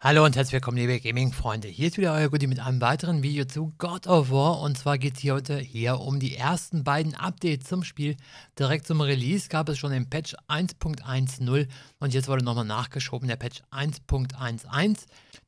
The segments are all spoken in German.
Hallo und herzlich willkommen, liebe Gaming-Freunde. Hier ist wieder euer Goodie mit einem weiteren Video zu God of War. Und zwar geht es hier heute hier um die ersten beiden Updates zum Spiel. Direkt zum Release gab es schon den Patch 1.10 und jetzt wurde nochmal nachgeschoben der Patch 1.11.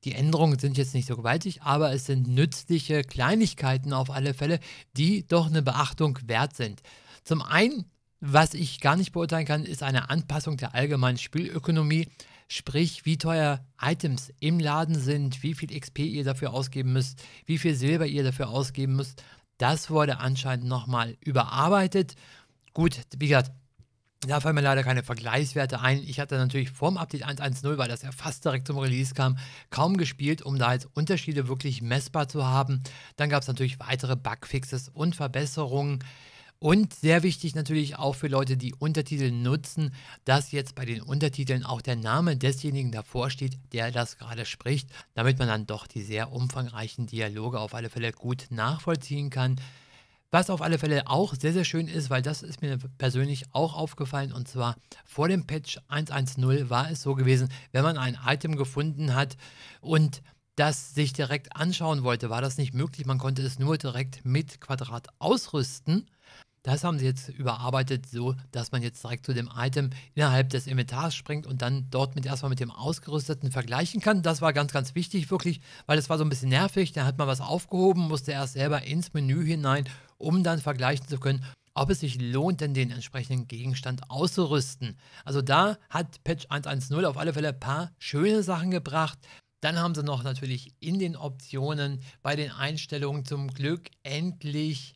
Die Änderungen sind jetzt nicht so gewaltig, aber es sind nützliche Kleinigkeiten auf alle Fälle, die doch eine Beachtung wert sind. Zum einen was ich gar nicht beurteilen kann, ist eine Anpassung der allgemeinen Spielökonomie. Sprich, wie teuer Items im Laden sind, wie viel XP ihr dafür ausgeben müsst, wie viel Silber ihr dafür ausgeben müsst. Das wurde anscheinend nochmal überarbeitet. Gut, wie gesagt, da fallen mir leider keine Vergleichswerte ein. Ich hatte natürlich vorm Update 1.1.0, weil das ja fast direkt zum Release kam, kaum gespielt, um da jetzt Unterschiede wirklich messbar zu haben. Dann gab es natürlich weitere Bugfixes und Verbesserungen. Und sehr wichtig natürlich auch für Leute, die Untertitel nutzen, dass jetzt bei den Untertiteln auch der Name desjenigen davor steht, der das gerade spricht, damit man dann doch die sehr umfangreichen Dialoge auf alle Fälle gut nachvollziehen kann. Was auf alle Fälle auch sehr, sehr schön ist, weil das ist mir persönlich auch aufgefallen und zwar vor dem Patch 1.1.0 war es so gewesen, wenn man ein Item gefunden hat und das sich direkt anschauen wollte, war das nicht möglich. Man konnte es nur direkt mit Quadrat ausrüsten das haben sie jetzt überarbeitet, so dass man jetzt direkt zu dem Item innerhalb des Inventars springt und dann dort mit erstmal mit dem ausgerüsteten vergleichen kann. Das war ganz, ganz wichtig wirklich, weil es war so ein bisschen nervig. Da hat man was aufgehoben, musste erst selber ins Menü hinein, um dann vergleichen zu können, ob es sich lohnt, denn den entsprechenden Gegenstand auszurüsten. Also da hat Patch 1.1.0 auf alle Fälle ein paar schöne Sachen gebracht. Dann haben sie noch natürlich in den Optionen bei den Einstellungen zum Glück endlich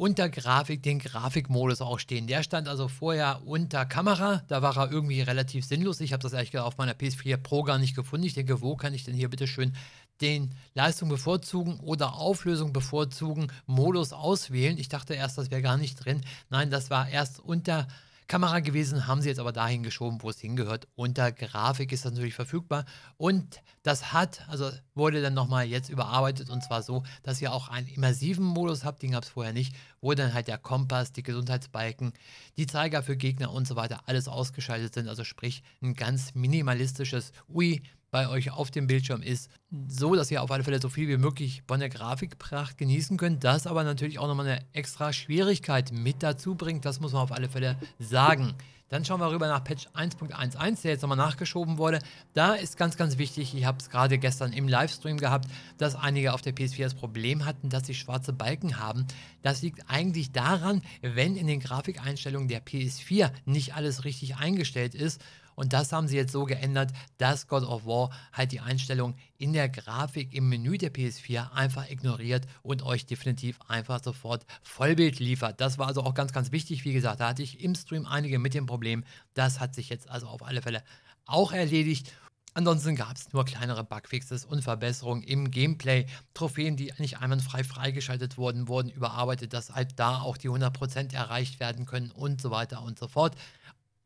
unter Grafik den Grafikmodus auch stehen. Der stand also vorher unter Kamera, da war er irgendwie relativ sinnlos. Ich habe das ehrlich gesagt auf meiner PS4 Pro gar nicht gefunden. Ich denke, wo kann ich denn hier bitte schön den Leistung bevorzugen oder Auflösung bevorzugen, Modus auswählen? Ich dachte erst, das wäre gar nicht drin. Nein, das war erst unter Grafik Kamera gewesen, haben sie jetzt aber dahin geschoben, wo es hingehört. Unter Grafik ist das natürlich verfügbar und das hat, also wurde dann nochmal jetzt überarbeitet und zwar so, dass ihr auch einen immersiven Modus habt, den gab es vorher nicht, wo dann halt der Kompass, die Gesundheitsbalken, die Zeiger für Gegner und so weiter alles ausgeschaltet sind. Also sprich ein ganz minimalistisches UI bei euch auf dem Bildschirm ist, so dass ihr auf alle Fälle so viel wie möglich von der Grafikpracht genießen könnt. Das aber natürlich auch nochmal eine extra Schwierigkeit mit dazu bringt, das muss man auf alle Fälle sagen. Dann schauen wir rüber nach Patch 1.11, der jetzt nochmal nachgeschoben wurde. Da ist ganz, ganz wichtig, ich habe es gerade gestern im Livestream gehabt, dass einige auf der PS4 das Problem hatten, dass sie schwarze Balken haben. Das liegt eigentlich daran, wenn in den Grafikeinstellungen der PS4 nicht alles richtig eingestellt ist und das haben sie jetzt so geändert, dass God of War halt die Einstellung in der Grafik im Menü der PS4 einfach ignoriert und euch definitiv einfach sofort Vollbild liefert. Das war also auch ganz, ganz wichtig. Wie gesagt, da hatte ich im Stream einige mit dem Problem. Das hat sich jetzt also auf alle Fälle auch erledigt. Ansonsten gab es nur kleinere Bugfixes und Verbesserungen im Gameplay. Trophäen, die nicht einwandfrei freigeschaltet wurden, wurden überarbeitet, dass halt da auch die 100% erreicht werden können und so weiter und so fort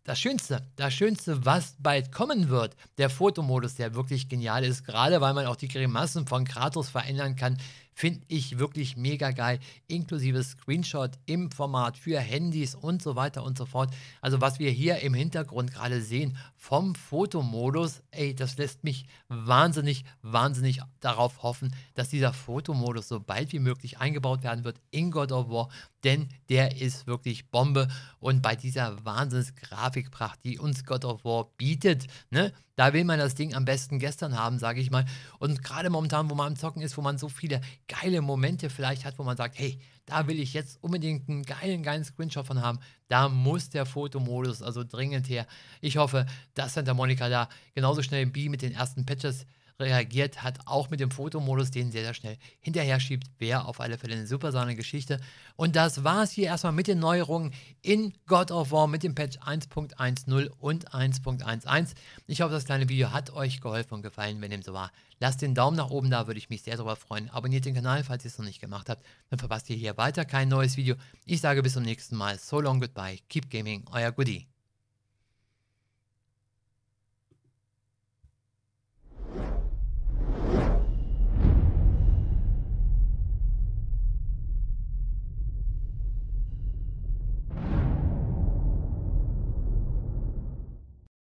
das Schönste, das Schönste, was bald kommen wird. Der Fotomodus, der wirklich genial ist, gerade weil man auch die Grimassen von Kratos verändern kann, Finde ich wirklich mega geil. Inklusive Screenshot im Format für Handys und so weiter und so fort. Also was wir hier im Hintergrund gerade sehen vom Fotomodus, ey, das lässt mich wahnsinnig, wahnsinnig darauf hoffen, dass dieser Fotomodus so bald wie möglich eingebaut werden wird in God of War, denn der ist wirklich Bombe. Und bei dieser Wahnsinnsgrafikpracht, die uns God of War bietet, ne, da will man das Ding am besten gestern haben, sage ich mal. Und gerade momentan, wo man am Zocken ist, wo man so viele geile Momente vielleicht hat, wo man sagt, hey, da will ich jetzt unbedingt einen geilen, geilen Screenshot von haben. Da muss der Fotomodus also dringend her. Ich hoffe, dass Santa Monica da genauso schnell wie mit den ersten Patches äh, reagiert hat, auch mit dem Fotomodus, den sehr, sehr schnell hinterher schiebt. Wäre auf alle Fälle eine super seine Geschichte. Und das war es hier erstmal mit den Neuerungen in God of War mit dem Patch 1.10 und 1.11. Ich hoffe, das kleine Video hat euch geholfen und gefallen. Wenn dem so war, lasst den Daumen nach oben da, würde ich mich sehr darüber freuen. Abonniert den Kanal, falls ihr es noch nicht gemacht habt. Dann verpasst ihr hier weiter kein neues Video. Ich sage bis zum nächsten Mal. So long, goodbye. Keep gaming. Euer Goodie.